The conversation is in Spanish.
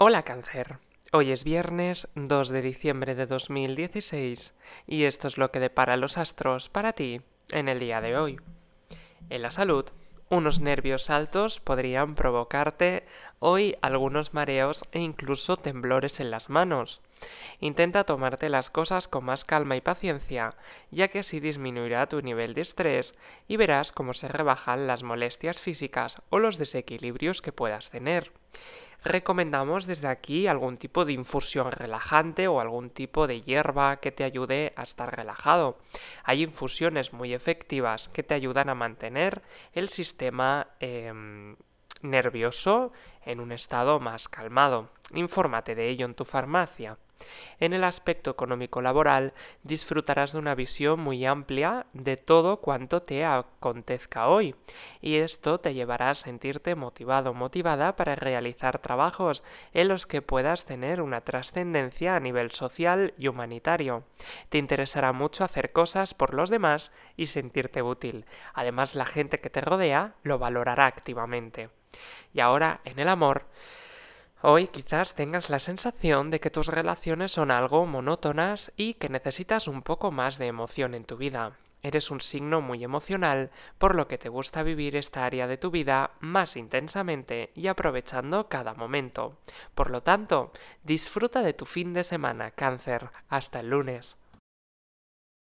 Hola cáncer, hoy es viernes 2 de diciembre de 2016 y esto es lo que depara los astros para ti en el día de hoy. En la salud, unos nervios altos podrían provocarte hoy algunos mareos e incluso temblores en las manos. Intenta tomarte las cosas con más calma y paciencia, ya que así disminuirá tu nivel de estrés y verás cómo se rebajan las molestias físicas o los desequilibrios que puedas tener recomendamos desde aquí algún tipo de infusión relajante o algún tipo de hierba que te ayude a estar relajado. Hay infusiones muy efectivas que te ayudan a mantener el sistema em, nervioso en un estado más calmado. Infórmate de ello en tu farmacia. En el aspecto económico-laboral disfrutarás de una visión muy amplia de todo cuanto te acontezca hoy y esto te llevará a sentirte motivado o motivada para realizar trabajos en los que puedas tener una trascendencia a nivel social y humanitario. Te interesará mucho hacer cosas por los demás y sentirte útil. Además la gente que te rodea lo valorará activamente. Y ahora en el amor, Hoy quizás tengas la sensación de que tus relaciones son algo monótonas y que necesitas un poco más de emoción en tu vida. Eres un signo muy emocional, por lo que te gusta vivir esta área de tu vida más intensamente y aprovechando cada momento. Por lo tanto, disfruta de tu fin de semana, cáncer. Hasta el lunes.